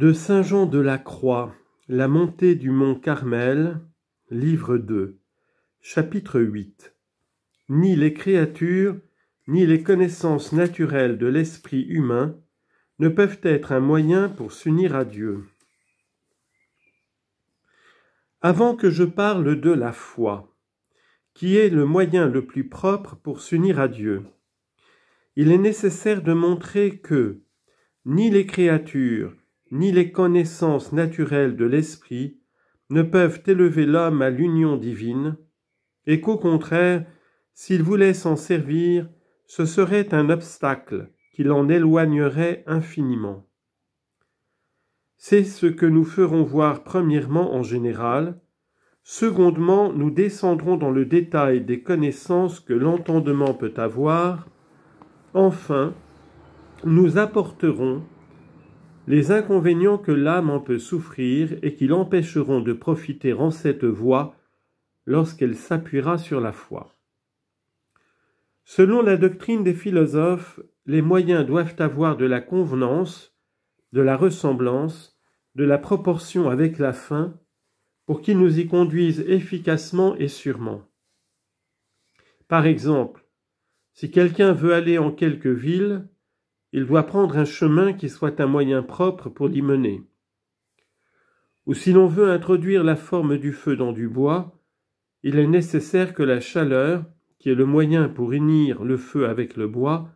De Saint Jean de la Croix, La montée du mont Carmel, livre 2, chapitre 8. Ni les créatures, ni les connaissances naturelles de l'esprit humain ne peuvent être un moyen pour s'unir à Dieu. Avant que je parle de la foi, qui est le moyen le plus propre pour s'unir à Dieu, il est nécessaire de montrer que ni les créatures, ni les connaissances naturelles de l'esprit ne peuvent élever l'homme à l'union divine, et qu'au contraire, s'il voulait s'en servir, ce serait un obstacle qui l'en éloignerait infiniment. C'est ce que nous ferons voir premièrement en général, secondement nous descendrons dans le détail des connaissances que l'entendement peut avoir, enfin nous apporterons les inconvénients que l'âme en peut souffrir et qui l'empêcheront de profiter en cette voie lorsqu'elle s'appuiera sur la foi. Selon la doctrine des philosophes, les moyens doivent avoir de la convenance, de la ressemblance, de la proportion avec la fin, pour qu'ils nous y conduisent efficacement et sûrement. Par exemple, si quelqu'un veut aller en quelque ville, il doit prendre un chemin qui soit un moyen propre pour l'y mener. Ou si l'on veut introduire la forme du feu dans du bois, il est nécessaire que la chaleur, qui est le moyen pour unir le feu avec le bois,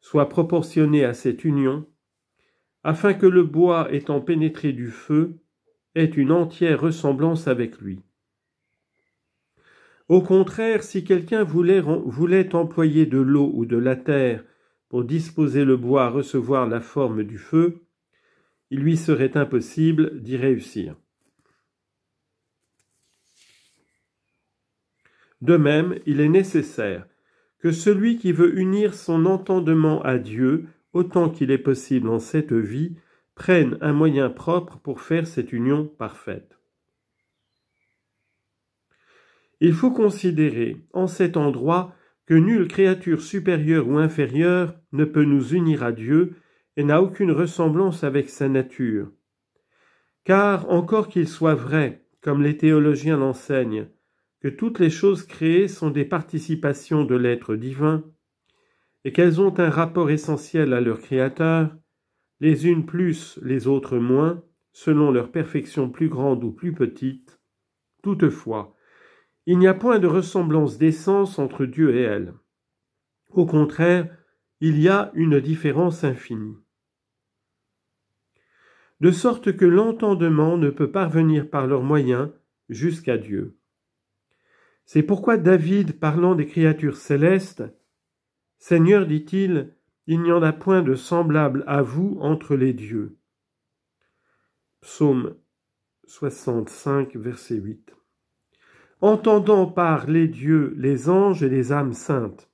soit proportionnée à cette union, afin que le bois étant pénétré du feu ait une entière ressemblance avec lui. Au contraire, si quelqu'un voulait, voulait employer de l'eau ou de la terre pour disposer le bois à recevoir la forme du feu, il lui serait impossible d'y réussir. De même, il est nécessaire que celui qui veut unir son entendement à Dieu, autant qu'il est possible en cette vie, prenne un moyen propre pour faire cette union parfaite. Il faut considérer en cet endroit que nulle créature supérieure ou inférieure ne peut nous unir à Dieu et n'a aucune ressemblance avec sa nature. Car encore qu'il soit vrai, comme les théologiens l'enseignent, que toutes les choses créées sont des participations de l'être divin, et qu'elles ont un rapport essentiel à leur Créateur, les unes plus, les autres moins, selon leur perfection plus grande ou plus petite, toutefois, il n'y a point de ressemblance d'essence entre Dieu et elle. Au contraire, il y a une différence infinie. De sorte que l'entendement ne peut parvenir par leurs moyens jusqu'à Dieu. C'est pourquoi David, parlant des créatures célestes, Seigneur, dit-il, il n'y en a point de semblable à vous entre les dieux. Psaume 65, verset 8 entendant par les dieux, les anges et les âmes saintes.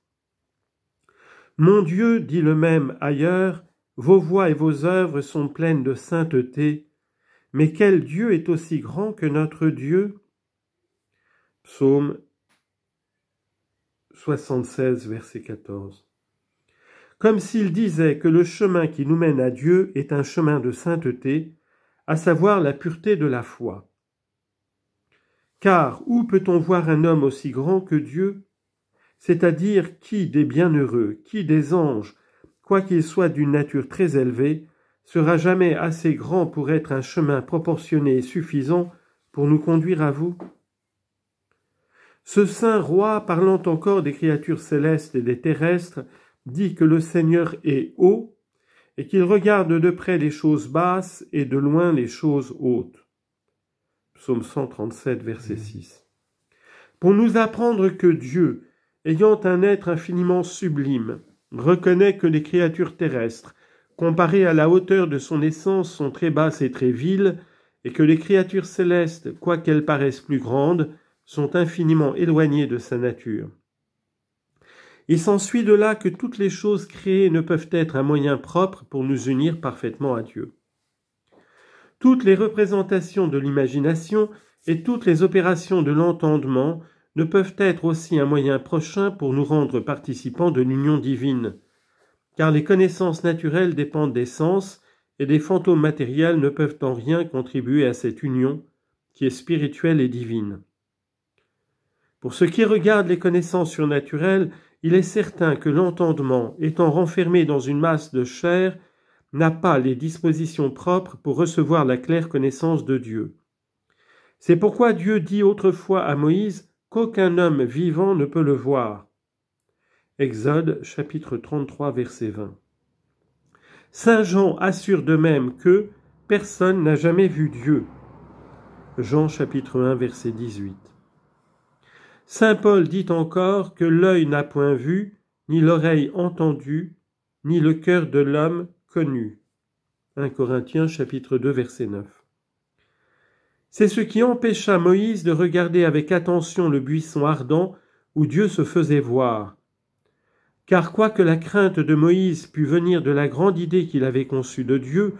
Mon Dieu, dit le même ailleurs, vos voix et vos œuvres sont pleines de sainteté, mais quel Dieu est aussi grand que notre Dieu Psaume 76, verset 14. Comme s'il disait que le chemin qui nous mène à Dieu est un chemin de sainteté, à savoir la pureté de la foi. Car où peut-on voir un homme aussi grand que Dieu C'est-à-dire qui des bienheureux, qui des anges, quoiqu'il soit d'une nature très élevée, sera jamais assez grand pour être un chemin proportionné et suffisant pour nous conduire à vous Ce saint roi, parlant encore des créatures célestes et des terrestres, dit que le Seigneur est haut et qu'il regarde de près les choses basses et de loin les choses hautes. Psaume 137, verset 6. Mm. Pour nous apprendre que Dieu, ayant un être infiniment sublime, reconnaît que les créatures terrestres, comparées à la hauteur de son essence, sont très basses et très viles, et que les créatures célestes, quoiqu'elles paraissent plus grandes, sont infiniment éloignées de sa nature. Il s'ensuit de là que toutes les choses créées ne peuvent être un moyen propre pour nous unir parfaitement à Dieu. Toutes les représentations de l'imagination et toutes les opérations de l'entendement ne peuvent être aussi un moyen prochain pour nous rendre participants de l'union divine, car les connaissances naturelles dépendent des sens et des fantômes matériels ne peuvent en rien contribuer à cette union qui est spirituelle et divine. Pour ce qui regarde les connaissances surnaturelles, il est certain que l'entendement, étant renfermé dans une masse de chair, n'a pas les dispositions propres pour recevoir la claire connaissance de Dieu. C'est pourquoi Dieu dit autrefois à Moïse qu'aucun homme vivant ne peut le voir. Exode chapitre 33 verset 20. Saint Jean assure de même que personne n'a jamais vu Dieu. Jean chapitre 1 verset 18. Saint Paul dit encore que l'œil n'a point vu, ni l'oreille entendue, ni le cœur de l'homme connu. 1 Corinthiens chapitre 2 verset 9. C'est ce qui empêcha Moïse de regarder avec attention le buisson ardent où Dieu se faisait voir. Car quoique la crainte de Moïse pût venir de la grande idée qu'il avait conçue de Dieu,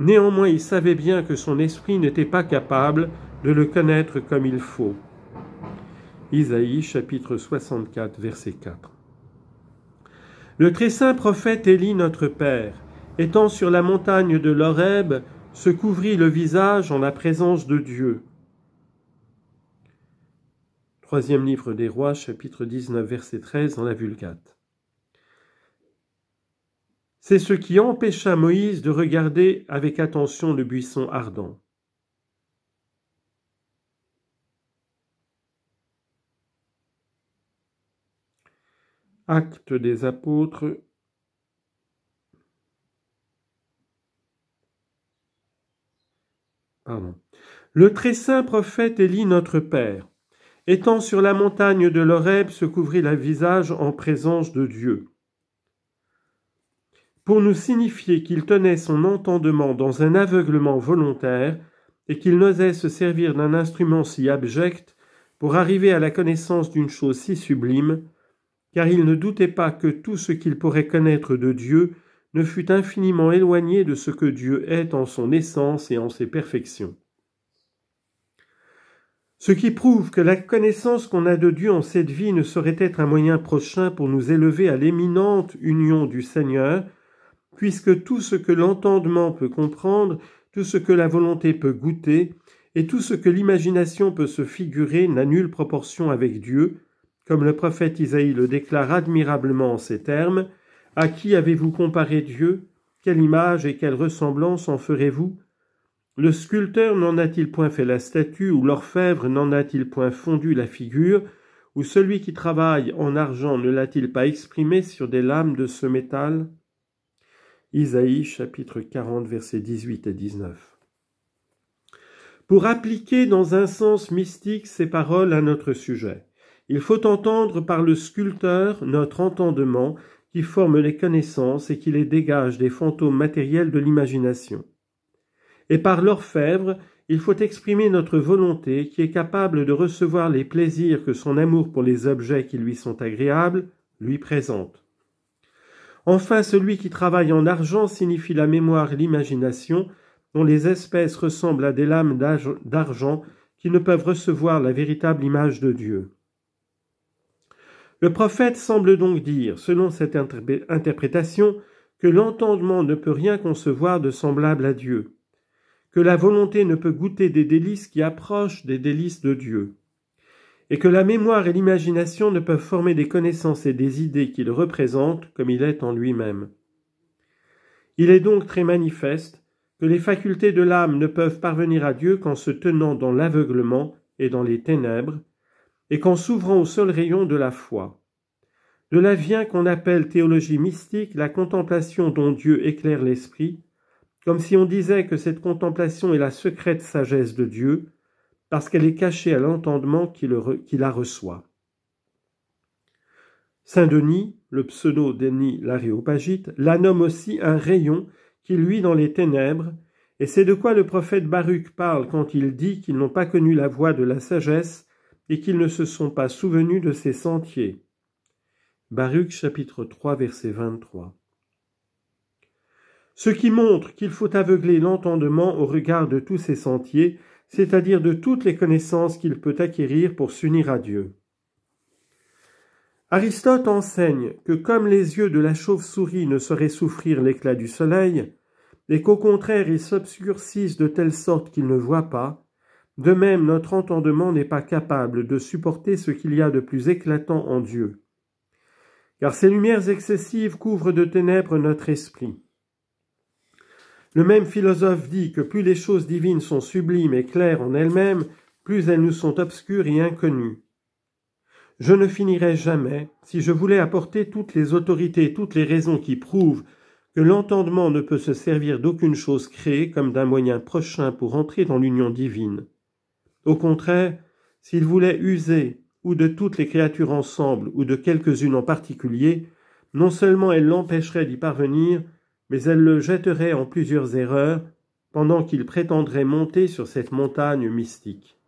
néanmoins il savait bien que son esprit n'était pas capable de le connaître comme il faut. Isaïe chapitre 64 verset 4. Le très saint prophète Élie notre Père étant sur la montagne de l'Horeb, se couvrit le visage en la présence de Dieu. Troisième livre des rois, chapitre 19, verset 13 dans la Vulgate. C'est ce qui empêcha Moïse de regarder avec attention le buisson ardent. Actes des apôtres, Le très saint prophète Élie notre Père, étant sur la montagne de l'Oreb, se couvrit le visage en présence de Dieu, pour nous signifier qu'il tenait son entendement dans un aveuglement volontaire et qu'il n'osait se servir d'un instrument si abject pour arriver à la connaissance d'une chose si sublime, car il ne doutait pas que tout ce qu'il pourrait connaître de Dieu ne fut infiniment éloigné de ce que Dieu est en son essence et en ses perfections. Ce qui prouve que la connaissance qu'on a de Dieu en cette vie ne saurait être un moyen prochain pour nous élever à l'éminente union du Seigneur, puisque tout ce que l'entendement peut comprendre, tout ce que la volonté peut goûter, et tout ce que l'imagination peut se figurer n'a nulle proportion avec Dieu, comme le prophète Isaïe le déclare admirablement en ces termes à qui avez-vous comparé Dieu Quelle image et quelle ressemblance en ferez-vous Le sculpteur n'en a-t-il point fait la statue, ou l'orfèvre n'en a-t-il point fondu la figure, ou celui qui travaille en argent ne l'a-t-il pas exprimé sur des lames de ce métal Isaïe chapitre 40 versets 18 et 19. Pour appliquer dans un sens mystique ces paroles à notre sujet, il faut entendre par le sculpteur notre entendement qui forment les connaissances et qui les dégagent des fantômes matériels de l'imagination. Et par l'orfèvre, il faut exprimer notre volonté qui est capable de recevoir les plaisirs que son amour pour les objets qui lui sont agréables lui présente. Enfin, celui qui travaille en argent signifie la mémoire et l'imagination, dont les espèces ressemblent à des lames d'argent qui ne peuvent recevoir la véritable image de Dieu. Le prophète semble donc dire, selon cette interprétation, que l'entendement ne peut rien concevoir de semblable à Dieu, que la volonté ne peut goûter des délices qui approchent des délices de Dieu, et que la mémoire et l'imagination ne peuvent former des connaissances et des idées qu'il représente comme il est en lui-même. Il est donc très manifeste que les facultés de l'âme ne peuvent parvenir à Dieu qu'en se tenant dans l'aveuglement et dans les ténèbres, et qu'en s'ouvrant au seul rayon de la foi. De là vient qu'on appelle théologie mystique la contemplation dont Dieu éclaire l'esprit, comme si on disait que cette contemplation est la secrète sagesse de Dieu, parce qu'elle est cachée à l'entendement qui, la reçoit. Saint Denis, le pseudo-Denis l'Aréopagite, la nomme aussi un rayon qui luit dans les ténèbres, et c'est de quoi le prophète Baruch parle quand il dit qu'ils n'ont pas connu la voie de la sagesse, et qu'ils ne se sont pas souvenus de ces sentiers. Baruch chapitre 3 verset 23. Ce qui montre qu'il faut aveugler l'entendement au regard de tous ses sentiers, c'est-à-dire de toutes les connaissances qu'il peut acquérir pour s'unir à Dieu. Aristote enseigne que comme les yeux de la chauve-souris ne sauraient souffrir l'éclat du soleil, et qu'au contraire ils s'obscurcissent de telle sorte qu'ils ne voient pas, de même, notre entendement n'est pas capable de supporter ce qu'il y a de plus éclatant en Dieu. Car ces lumières excessives couvrent de ténèbres notre esprit. Le même philosophe dit que plus les choses divines sont sublimes et claires en elles-mêmes, plus elles nous sont obscures et inconnues. Je ne finirais jamais si je voulais apporter toutes les autorités, toutes les raisons qui prouvent que l'entendement ne peut se servir d'aucune chose créée comme d'un moyen prochain pour entrer dans l'union divine. Au contraire, s'il voulait user ou de toutes les créatures ensemble ou de quelques-unes en particulier, non seulement elle l'empêcherait d'y parvenir, mais elle le jetterait en plusieurs erreurs, pendant qu'il prétendrait monter sur cette montagne mystique.